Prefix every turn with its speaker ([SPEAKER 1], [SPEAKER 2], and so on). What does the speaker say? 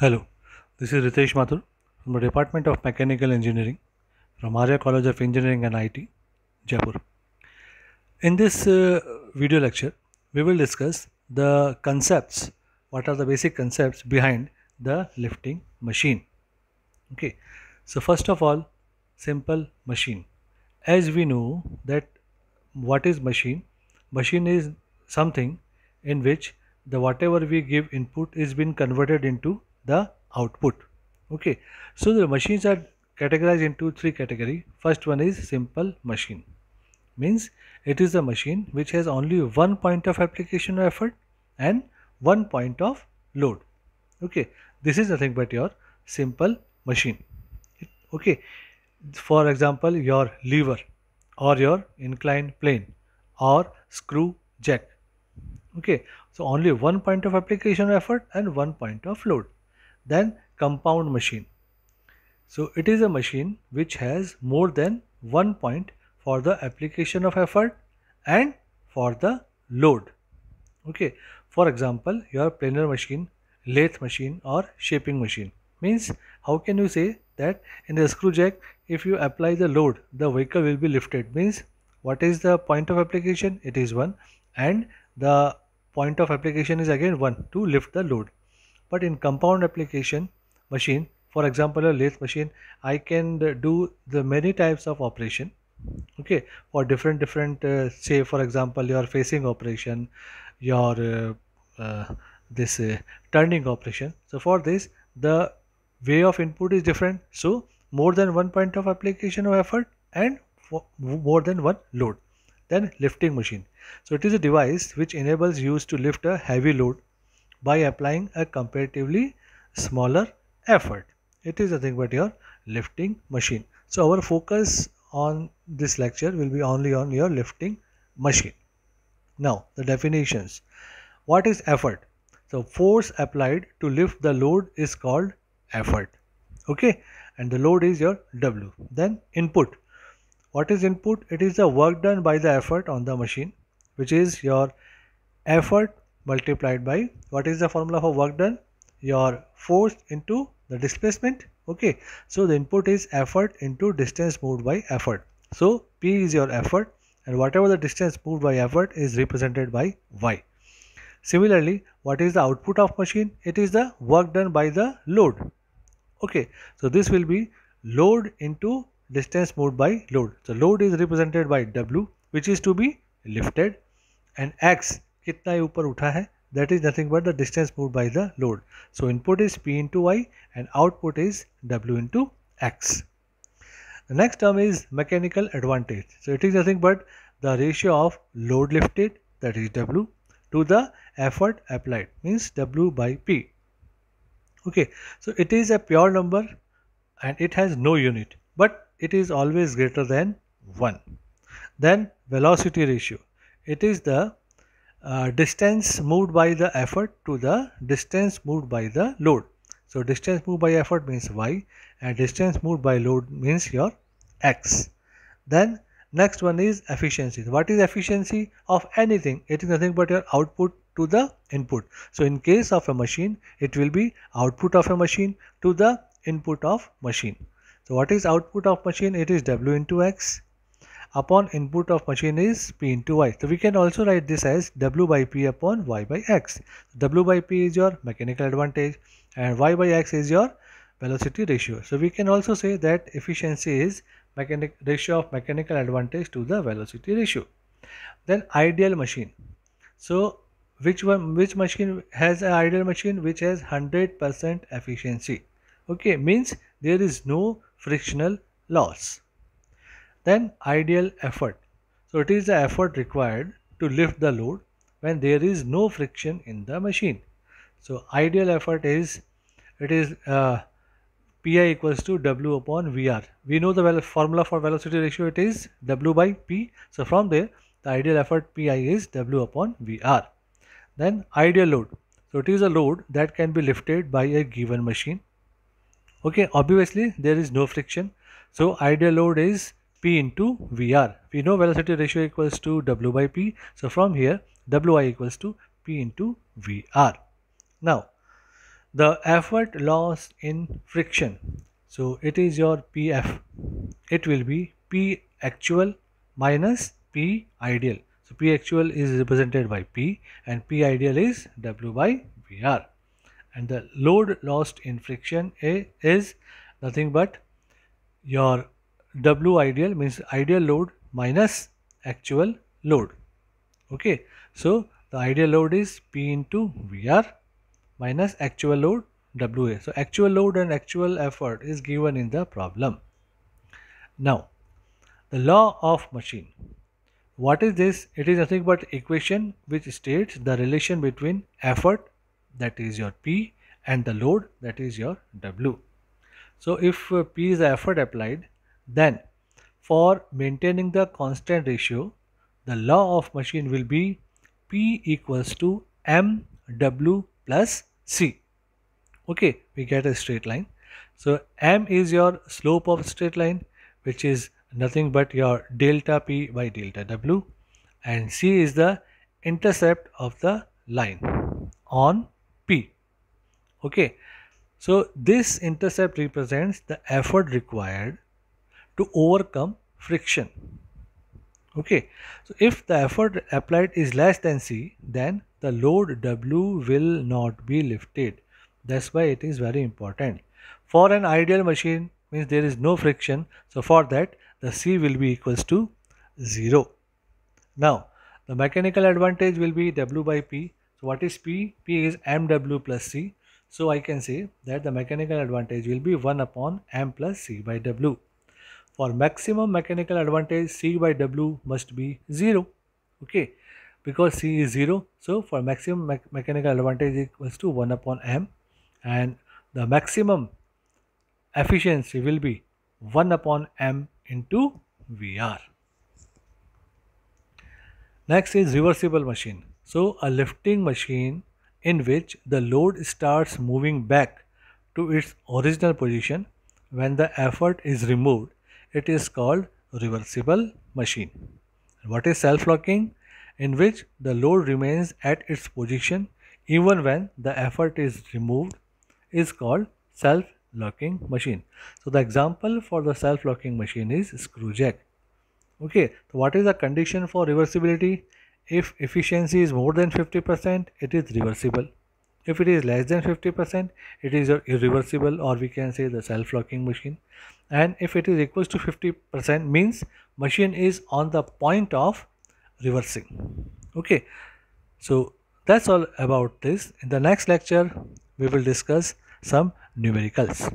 [SPEAKER 1] Hello, this is Ritesh Mathur from the Department of Mechanical Engineering from Arya College of Engineering and IT, Jaipur. In this uh, video lecture, we will discuss the concepts, what are the basic concepts behind the lifting machine. Okay, so first of all, simple machine. As we know that what is machine? Machine is something in which the whatever we give input is being converted into the output okay so the machines are categorized into three category first one is simple machine means it is a machine which has only one point of application or effort and one point of load okay this is nothing but your simple machine okay for example your lever or your inclined plane or screw jack okay so only one point of application effort and one point of load than compound machine. So it is a machine which has more than one point for the application of effort and for the load. Okay. For example, your planer machine, lathe machine or shaping machine means how can you say that in the screw jack if you apply the load the vehicle will be lifted means what is the point of application it is 1 and the point of application is again 1 to lift the load but in compound application machine, for example, a lathe machine, I can do the many types of operation okay for different different uh, say for example your facing operation your uh, uh, this uh, turning operation so for this the way of input is different so more than one point of application of effort and more than one load then lifting machine so it is a device which enables use to lift a heavy load by applying a comparatively smaller effort. It is nothing but your lifting machine. So our focus on this lecture will be only on your lifting machine. Now the definitions. What is effort? So force applied to lift the load is called effort. Okay. And the load is your W. Then input. What is input? It is the work done by the effort on the machine, which is your effort multiplied by what is the formula for work done? Your force into the displacement. Okay, so the input is effort into distance moved by effort. So P is your effort and whatever the distance moved by effort is represented by Y. Similarly, what is the output of machine? It is the work done by the load. Okay, so this will be load into distance moved by load. So load is represented by W which is to be lifted and X कितना ऊपर उठा है that is nothing but the distance moved by the load. So input is P into Y and output is W into X. The next term is mechanical advantage. So it is nothing but the ratio of load lifted that is W to the effort applied means W by P. Okay, so it is a pure number and it has no unit but it is always greater than 1. Then velocity ratio. It is the uh, distance moved by the effort to the distance moved by the load. So distance moved by effort means y and distance moved by load means your x. Then next one is efficiency. What is efficiency of anything? It is nothing but your output to the input. So in case of a machine, it will be output of a machine to the input of machine. So what is output of machine? It is W into X upon input of machine is P into Y. So we can also write this as W by P upon Y by X. W by P is your mechanical advantage and Y by X is your velocity ratio. So we can also say that efficiency is mechanic ratio of mechanical advantage to the velocity ratio. Then ideal machine. So which one which machine has an ideal machine which has 100% efficiency. Okay means there is no frictional loss. Then ideal effort. So it is the effort required to lift the load when there is no friction in the machine. So ideal effort is it is uh, pi equals to w upon vr. We know the formula for velocity ratio it is w by p. So from there the ideal effort pi is w upon vr. Then ideal load. So it is a load that can be lifted by a given machine. Okay, obviously there is no friction. So ideal load is P into VR. We know velocity ratio equals to W by P. So from here WI equals to P into VR. Now the effort loss in friction. So it is your PF. It will be P actual minus P ideal. So P actual is represented by P and P ideal is W by VR. And the load lost in friction A is nothing but your W ideal means ideal load minus actual load. Okay. So the ideal load is P into VR minus actual load WA. So actual load and actual effort is given in the problem. Now the law of machine. What is this? It is nothing but equation which states the relation between effort that is your P and the load that is your W. So if uh, P is the effort applied then for maintaining the constant ratio, the law of machine will be P equals to MW plus C. Okay, we get a straight line. So M is your slope of straight line which is nothing but your delta P by delta W and C is the intercept of the line on P. Okay, so this intercept represents the effort required to overcome friction okay so if the effort applied is less than c then the load w will not be lifted that's why it is very important for an ideal machine means there is no friction so for that the c will be equals to 0 now the mechanical advantage will be w by p so what is p p is mw plus c so i can say that the mechanical advantage will be 1 upon m plus c by w for maximum mechanical advantage C by W must be 0 okay because C is 0 so for maximum me mechanical advantage equals to 1 upon M and the maximum efficiency will be 1 upon M into VR. Next is reversible machine. So a lifting machine in which the load starts moving back to its original position when the effort is removed it is called reversible machine. What is self-locking? In which the load remains at its position even when the effort is removed is called self-locking machine. So the example for the self-locking machine is screw jack. Okay, so what is the condition for reversibility? If efficiency is more than 50%, it is reversible. If it is less than 50%, it is irreversible or we can say the self-locking machine. And if it is equals to 50% means machine is on the point of reversing. Okay, so that's all about this. In the next lecture, we will discuss some numericals.